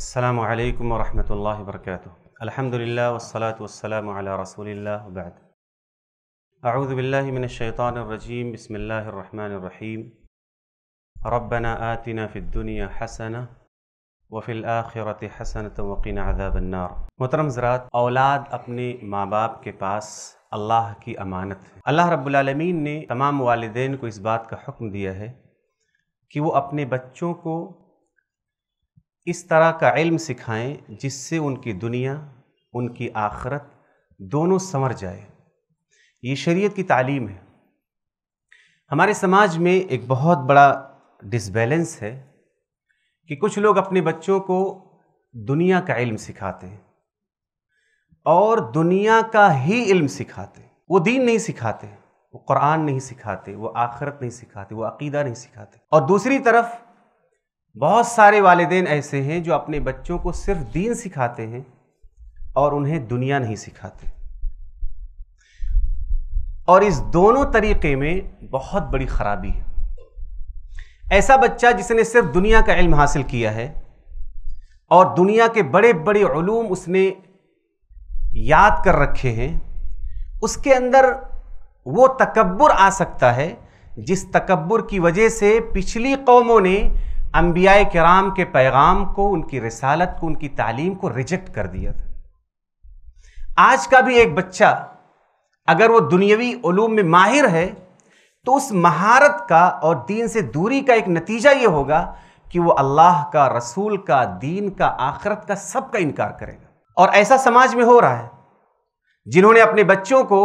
अल्लाम वरहमल वर्क अलहमदिल्ला वसलात वसलम रसूल वबैद आउज़बिल्लिमिनशैतानरजीम बसमीम रबना आतिना फ़िद्दुनिया हसन वफ़िल आखिरत हसन तवक़िन अदाबन्नार मोहतरम ज़रात औलाद अपने माँ बाप के पास अल्लाह की अमानत है अल्लाह रब्बुलमीन ने तमाम वालदेन को इस बात का हुक्म दिया है कि वो अपने बच्चों को इस तरह का इल्म सिखाएं जिससे उनकी दुनिया उनकी आखरत दोनों संवर जाए ये शरीयत की तालीम है हमारे समाज में एक बहुत बड़ा डिसबैलेंस है कि कुछ लोग अपने बच्चों को दुनिया का इल्म सिखाते हैं और दुनिया का ही इल्म सिखाते वो दीन नहीं सिखाते वो कुरान नहीं सिखाते वो आखरत नहीं सिखाते वो अकीदा नहीं सिखाते और दूसरी तरफ बहुत सारे वालदेन ऐसे हैं जो अपने बच्चों को सिर्फ दीन सिखाते हैं और उन्हें दुनिया नहीं सिखाते और इस दोनों तरीके में बहुत बड़ी ख़राबी है ऐसा बच्चा जिसने सिर्फ दुनिया का इल्म हासिल किया है और दुनिया के बड़े बड़े ूम उसने याद कर रखे हैं उसके अंदर वो तकबर आ सकता है जिस तकबर की वजह से पिछली कौमों ने अम्बिया कराम के पैगाम को उनकी रसालत को उनकी तालीम को रिजेक्ट कर दिया था आज का भी एक बच्चा अगर वो दुनियावी ओलूम में माहिर है तो उस महारत का और दीन से दूरी का एक नतीजा ये होगा कि वो अल्लाह का रसूल का दीन का आखरत का सब का इनकार करेगा और ऐसा समाज में हो रहा है जिन्होंने अपने बच्चों को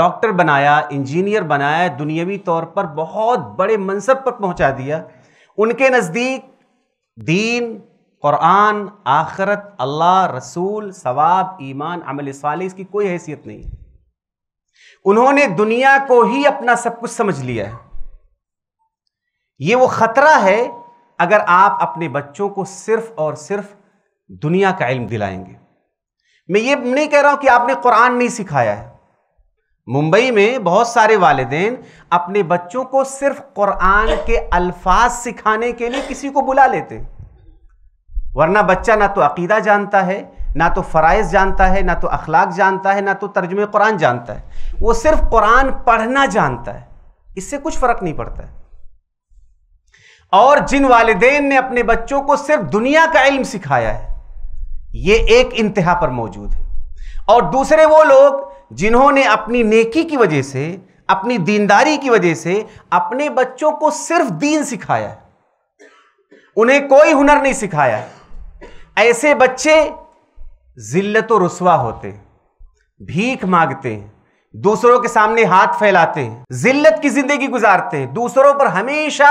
डॉक्टर बनाया इंजीनियर बनाया दुनियावी तौर पर बहुत बड़े मनसब पर पहुंचा दिया उनके नज़दीक दीन कुरान आखरत अल्लाह रसूल सवाब ईमान अमल साल इसकी कोई हैसियत नहीं है उन्होंने दुनिया को ही अपना सब कुछ समझ लिया है ये वो ख़तरा है अगर आप अपने बच्चों को सिर्फ और सिर्फ दुनिया का इल्म दिलाएंगे मैं ये नहीं कह रहा हूं कि आपने कुरान नहीं सिखाया है मुंबई में बहुत सारे वालदेन अपने बच्चों को सिर्फ कुरान के अल्फाज सिखाने के लिए किसी को बुला लेते वरना बच्चा ना तो अकीदा जानता है ना तो फ़राइज़ जानता है ना तो अखलाक जानता है ना तो तर्जम कुरान जानता है वो सिर्फ कुरान पढ़ना जानता है इससे कुछ फ़र्क नहीं पड़ता है और जिन वालदेन ने अपने बच्चों को सिर्फ दुनिया का इल्म सिखाया है ये एक इंतहा पर मौजूद है और दूसरे वो लोग जिन्होंने अपनी नेकी की वजह से अपनी दीनदारी की वजह से अपने बच्चों को सिर्फ दीन सिखाया है उन्हें कोई हुनर नहीं सिखाया है ऐसे बच्चे जिल्लत और रसवा होते भीख मांगते हैं दूसरों के सामने हाथ फैलाते हैं जिल्लत की जिंदगी गुजारते हैं दूसरों पर हमेशा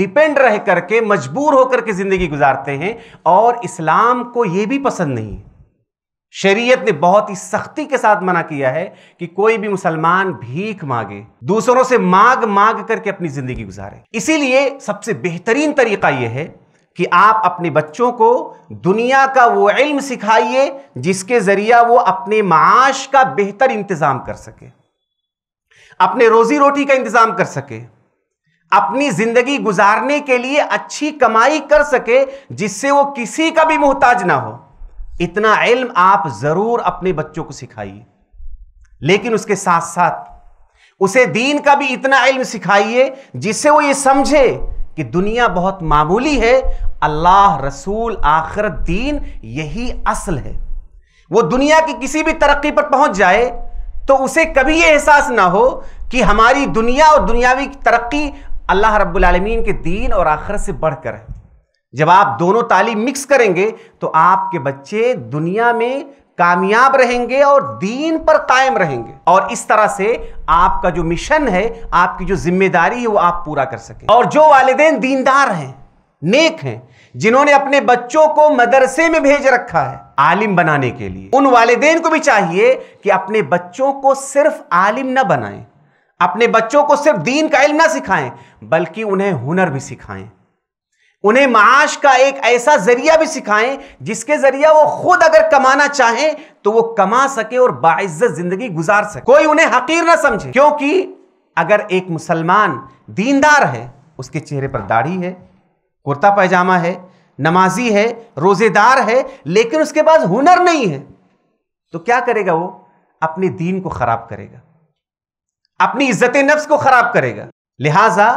डिपेंड रह करके मजबूर होकर के जिंदगी गुजारते हैं और इस्लाम को यह भी पसंद नहीं है शरीयत ने बहुत ही सख्ती के साथ मना किया है कि कोई भी मुसलमान भीख मांगे दूसरों से मांग मांग करके अपनी ज़िंदगी गुजारे इसीलिए सबसे बेहतरीन तरीका यह है कि आप अपने बच्चों को दुनिया का वो इल्म सिखाइए जिसके ज़रिया वो अपने माश का बेहतर इंतज़ाम कर सके अपने रोज़ी रोटी का इंतज़ाम कर सके अपनी ज़िंदगी गुजारने के लिए अच्छी कमाई कर सके जिससे वो किसी का भी मोहताज ना हो इतना इल्म आप जरूर अपने बच्चों को सिखाइए लेकिन उसके साथ साथ उसे दीन का भी इतना इल्म सिखाइए जिससे वो ये समझे कि दुनिया बहुत मामूली है अल्लाह रसूल आखिर दीन यही असल है वो दुनिया की किसी भी तरक्की पर पहुंच जाए तो उसे कभी ये एहसास ना हो कि हमारी दुनिया और दुनियावी तरक्की अल्लाह रब्बुल रबालमीन के दीन और आखिरत से बढ़कर है जब आप दोनों ताली मिक्स करेंगे तो आपके बच्चे दुनिया में कामयाब रहेंगे और दीन पर कायम रहेंगे और इस तरह से आपका जो मिशन है आपकी जो जिम्मेदारी है वो आप पूरा कर सकें और जो वालदेन दीनदार हैं नेक हैं जिन्होंने अपने बच्चों को मदरसे में भेज रखा है आलिम बनाने के लिए उन वालदेन को भी चाहिए कि अपने बच्चों को सिर्फ आलिम ना बनाएं अपने बच्चों को सिर्फ दीन का इल्म ना सिखाएं बल्कि उन्हें हुनर भी सिखाएं उन्हें माश का एक ऐसा जरिया भी सिखाएं जिसके जरिया वो खुद अगर कमाना चाहें तो वो कमा सके और बाइज्जत जिंदगी गुजार सके कोई उन्हें हकीर ना समझे क्योंकि अगर एक मुसलमान दीनदार है उसके चेहरे पर दाढ़ी है कुर्ता पैजामा है नमाजी है रोजेदार है लेकिन उसके पास हुनर नहीं है तो क्या करेगा वो अपने दीन को खराब करेगा अपनी इज्जत नफ्स को खराब करेगा लिहाजा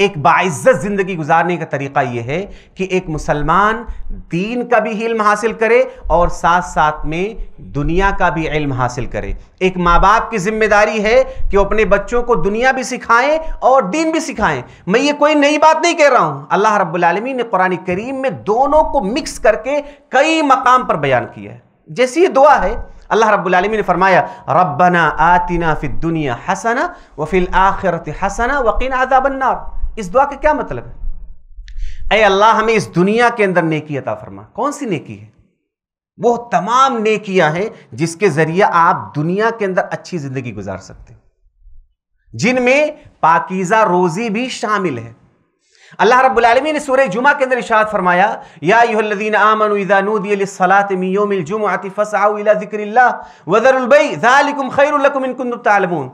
एक बाइज़्ज़त ज़िंदगी गुजारने का तरीका यह है कि एक मुसलमान दीन का भी इल्म हासिल करे और साथ साथ में दुनिया का भी इल्म हासिल करे एक माँ बाप की जिम्मेदारी है कि वो अपने बच्चों को दुनिया भी सिखाएं और दीन भी सिखाएं मैं ये कोई नई बात नहीं कह रहा हूँ अल्लाह रब्लमी ने कुरान करीम में दोनों को मिक्स करके कई मकाम पर बयान किया है जैसी ये दुआ है अल्लाह रब्लमी ने फरमाया रब्बना आतिना फिद दुनिया हसना व फिल आखिरत हसना वकीन आजाबन्नार इस दुआ का क्या मतलब है अय अल्लाह हमें इस दुनिया के अंदर नेकी अता फरमा कौन सी नेकी है वो तमाम नेकियां हैं जिसके जरिए आप दुनिया के अंदर अच्छी जिंदगी गुजार सकते हैं जिनमें पाकिजा रोजी भी शामिल है अल्लाह रब्लमी ने सूर्य जुमा के अंदर इशाद फरमाया यादीन आमनुदानुदिलसलातमीयोमिलजुमआतिफ़साउलाज़िक्रिल्लाह वज़रुलबई ज़ालिकुम खैरुलकुम इन कुंतुम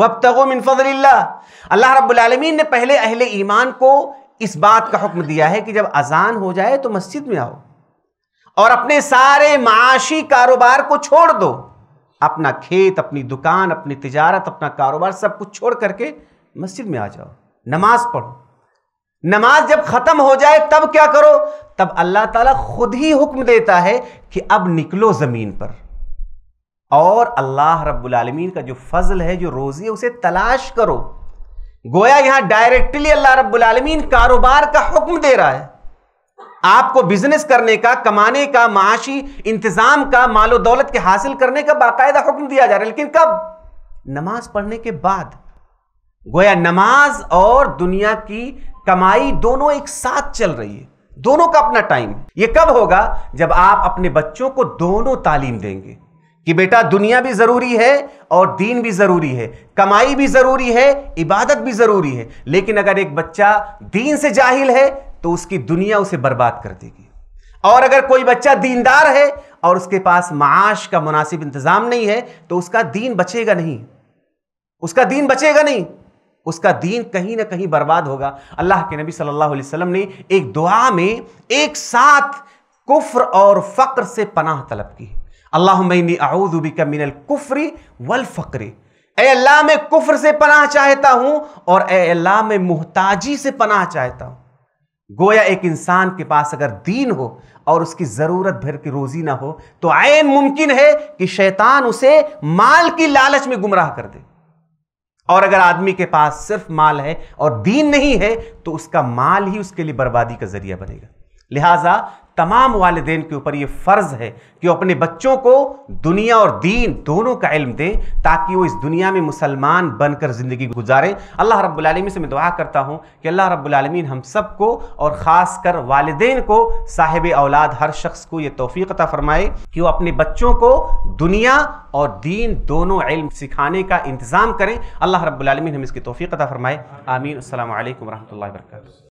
वबतगो मिनफजल्ला अल्लाह रब्लमीन ने पहले अहले ईमान को इस बात का हुक्म दिया है कि जब अजान हो जाए तो मस्जिद में आओ और अपने सारे माशी कारोबार को छोड़ दो अपना खेत अपनी दुकान अपनी तिजारत अपना कारोबार सब कुछ छोड़ करके मस्जिद में आ जाओ नमाज पढ़ो नमाज जब ख़त्म हो जाए तब क्या करो तब अल्लाह ताला खुद ही हुक्म देता है कि अब निकलो ज़मीन पर और अल्लाह रब्बुलमीन का जो फजल है जो रोज़ी है उसे तलाश करो गोया यहाँ डायरेक्टली अल्लाह रब्बुलमीन कारोबार का हुक्म दे रहा है आपको बिजनेस करने का कमाने का माशी इंतज़ाम का मालो दौलत के हासिल करने का बाकायदा हुक्म दिया जा रहा है लेकिन कब नमाज पढ़ने के बाद गोया नमाज और दुनिया की कमाई दोनों एक साथ चल रही है दोनों का अपना टाइम ये कब होगा जब आप अपने बच्चों को दोनों तालीम देंगे कि बेटा दुनिया भी ज़रूरी है और दीन भी ज़रूरी है कमाई भी ज़रूरी है इबादत भी ज़रूरी है लेकिन अगर एक बच्चा दीन से जाहिल है तो उसकी दुनिया उसे बर्बाद कर देगी और अगर कोई बच्चा दीनदार है और उसके पास माश का मुनासिब इंतज़ाम नहीं है तो उसका दीन बचेगा नहीं उसका दीन बचेगा नहीं उसका दीन कहीं ना कहीं बर्बाद होगा अल्लाह के नबी सल्लल्लाहु अलैहि वसल्लम ने एक दुआ में एक साथ कुफ्र और फ़क्र से पनाह तलब की अल्लाहबिका वल ए अल्लाह में कुफर से पनाह चाहता हूं और ए अल्लाह में मोहताजी से पनाह चाहता हूं गोया एक इंसान के पास अगर दीन हो और उसकी ज़रूरत भर की रोज़ी ना हो तो आय मुमकिन है कि शैतान उसे माल की लालच में गुमराह कर दे और अगर आदमी के पास सिर्फ माल है और दीन नहीं है तो उसका माल ही उसके लिए बर्बादी का जरिया बनेगा लिहाजा तमाम वालदेन के ऊपर ये फ़र्ज़ है कि वो अपने बच्चों को दुनिया और दीन दोनों का इल्म दें ताकि वो इस दुनिया में मुसलमान बनकर ज़िंदगी गुजारें अल्लाह रब्लमी से मैं दुआ करता हूँ कि अल्लाह रब्लम हम सबको और ख़ास कर वालदेन को साहिब औलाद हर शख्स को ये तोफ़ीकता फ़रमाए कि वो अपने बच्चों को दुनिया और दीन दोनों इल्म सिखाने का इंतज़ाम करें अल्लाह रब्लम हम इसकी तोफ़ी फ़रमाए आमीन अल्लाम वरहमल वर्क